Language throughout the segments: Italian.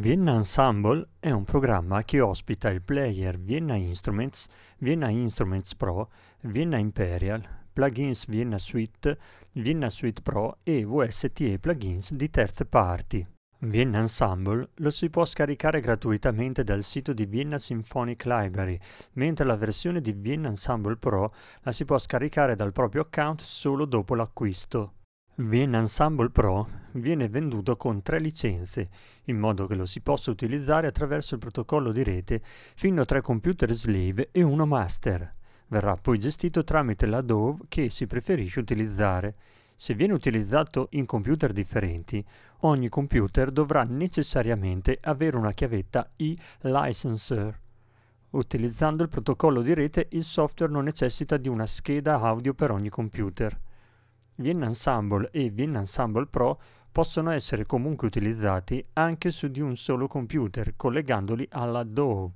Vienna Ensemble è un programma che ospita il player Vienna Instruments, Vienna Instruments Pro, Vienna Imperial, plugins Vienna Suite, Vienna Suite Pro e VSTE plugins di terze parti. Vienna Ensemble lo si può scaricare gratuitamente dal sito di Vienna Symphonic Library, mentre la versione di Vienna Ensemble Pro la si può scaricare dal proprio account solo dopo l'acquisto. Vienna Ensemble Pro viene venduto con tre licenze, in modo che lo si possa utilizzare attraverso il protocollo di rete fino a tre computer slave e uno master. Verrà poi gestito tramite la Dove che si preferisce utilizzare. Se viene utilizzato in computer differenti, ogni computer dovrà necessariamente avere una chiavetta e licensor Utilizzando il protocollo di rete, il software non necessita di una scheda audio per ogni computer. Vien Ensemble e Vien Ensemble Pro possono essere comunque utilizzati anche su di un solo computer collegandoli alla DAW.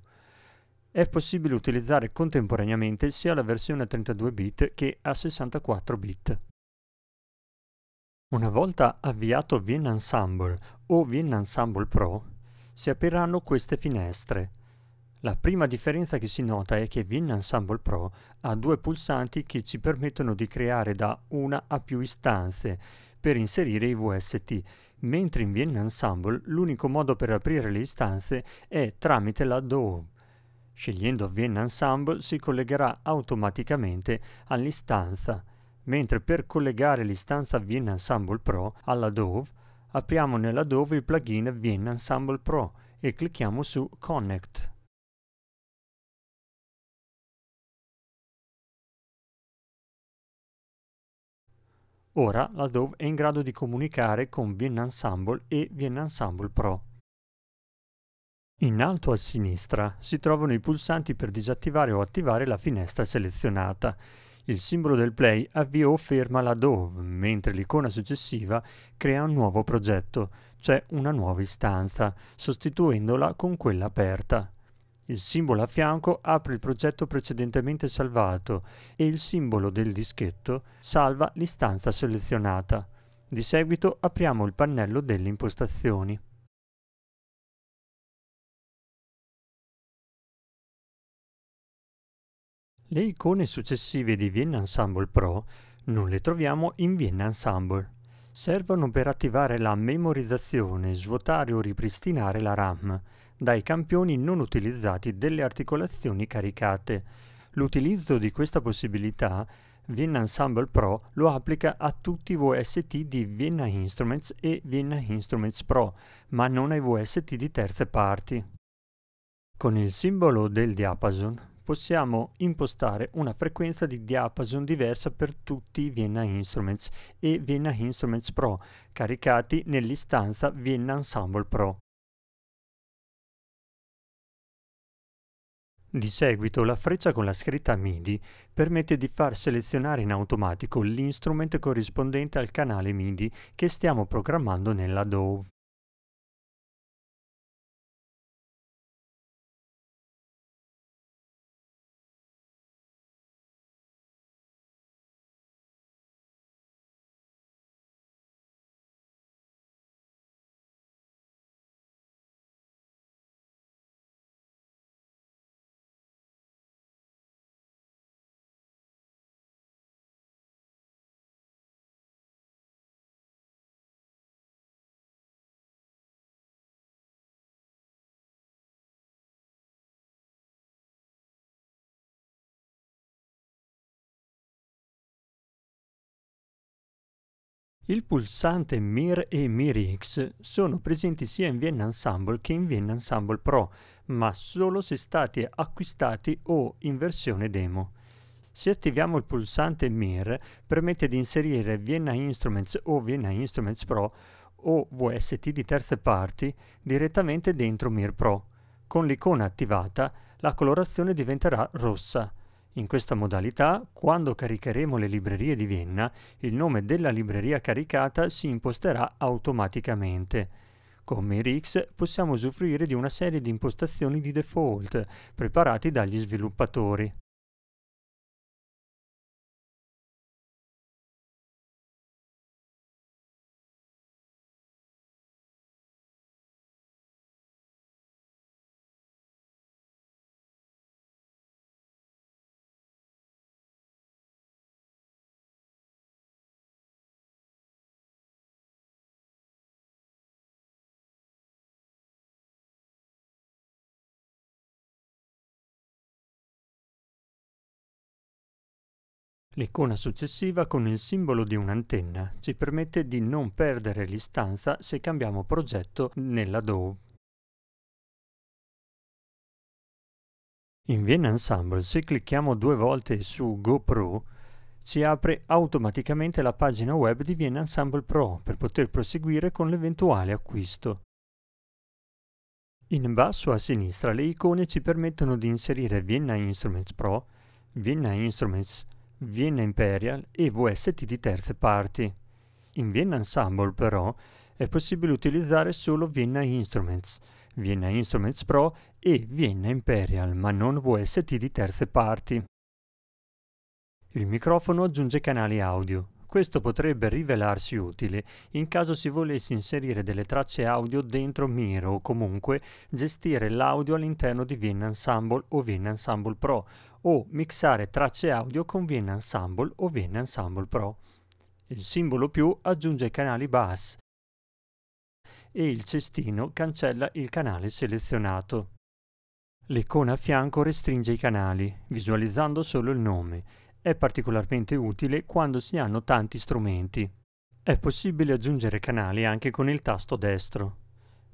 È possibile utilizzare contemporaneamente sia la versione a 32 bit che a 64 bit. Una volta avviato Vien Ensemble o Vien Ensemble Pro, si apriranno queste finestre la prima differenza che si nota è che Ensemble Pro ha due pulsanti che ci permettono di creare da una a più istanze per inserire i VST, mentre in Ensemble l'unico modo per aprire le istanze è tramite la DAW. Scegliendo Ensemble si collegherà automaticamente all'istanza, mentre per collegare l'istanza Ensemble Pro alla DAW apriamo nella DAW il plugin Ensemble Pro e clicchiamo su Connect. Ora la Dove è in grado di comunicare con Ensemble e Ensemble Pro. In alto a sinistra si trovano i pulsanti per disattivare o attivare la finestra selezionata. Il simbolo del play avvia o ferma la Dove, mentre l'icona successiva crea un nuovo progetto, cioè una nuova istanza, sostituendola con quella aperta. Il simbolo a fianco apre il progetto precedentemente salvato e il simbolo del dischetto salva l'istanza selezionata. Di seguito apriamo il pannello delle impostazioni. Le icone successive di Vienna Ensemble Pro non le troviamo in Vienna Ensemble. Servono per attivare la memorizzazione, svuotare o ripristinare la RAM, dai campioni non utilizzati delle articolazioni caricate. L'utilizzo di questa possibilità Vienna Ensemble Pro lo applica a tutti i VST di Vienna Instruments e Vienna Instruments Pro, ma non ai VST di terze parti. Con il simbolo del diapason possiamo impostare una frequenza di diapason diversa per tutti i Vienna Instruments e Vienna Instruments Pro, caricati nell'istanza Vienna Ensemble Pro. Di seguito la freccia con la scritta MIDI permette di far selezionare in automatico l'instrumento corrispondente al canale MIDI che stiamo programmando nella DAW. Il pulsante Mir e Mirix sono presenti sia in Vienna Ensemble che in Vienna Ensemble Pro, ma solo se stati acquistati o in versione demo. Se attiviamo il pulsante Mir, permette di inserire Vienna Instruments o Vienna Instruments Pro o VST di terze parti direttamente dentro Mir Pro. Con l'icona attivata, la colorazione diventerà rossa in questa modalità, quando caricheremo le librerie di Vienna, il nome della libreria caricata si imposterà automaticamente. Con MailX possiamo usufruire di una serie di impostazioni di default preparati dagli sviluppatori. L'icona successiva con il simbolo di un'antenna ci permette di non perdere l'istanza se cambiamo progetto nella nell'Adobe. In Vienna Ensemble, se clicchiamo due volte su GoPro, si apre automaticamente la pagina web di Vienna Ensemble Pro per poter proseguire con l'eventuale acquisto. In basso a sinistra le icone ci permettono di inserire Vienna Instruments Pro, Vienna Instruments Pro, Vienna Imperial e VST di terze parti. In Vienna Ensemble però è possibile utilizzare solo Vienna Instruments, Vienna Instruments Pro e Vienna Imperial, ma non VST di terze parti. Il microfono aggiunge canali audio, questo potrebbe rivelarsi utile in caso si volesse inserire delle tracce audio dentro Miro o comunque gestire l'audio all'interno di Vienna Ensemble o Vienna Ensemble Pro o mixare tracce audio con Vienna Ensemble o Vienna Ensemble Pro. Il simbolo più aggiunge i canali bass e il cestino cancella il canale selezionato. L'icona a fianco restringe i canali, visualizzando solo il nome è particolarmente utile quando si hanno tanti strumenti. È possibile aggiungere canali anche con il tasto destro.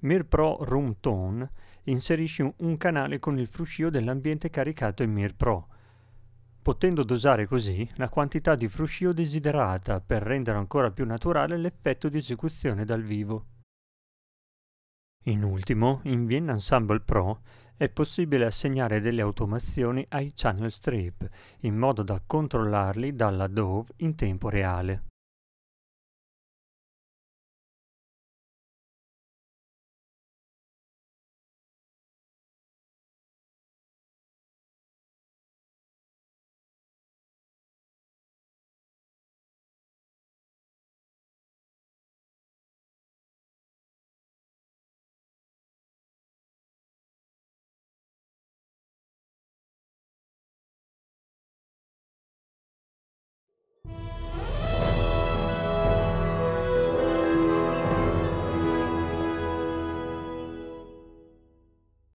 Mir Pro Room Tone inserisce un canale con il fruscio dell'ambiente caricato in Mir Pro, potendo dosare così la quantità di fruscio desiderata per rendere ancora più naturale l'effetto di esecuzione dal vivo. In ultimo, in Vienna Ensemble Pro è possibile assegnare delle automazioni ai channel strip, in modo da controllarli dalla DAW in tempo reale.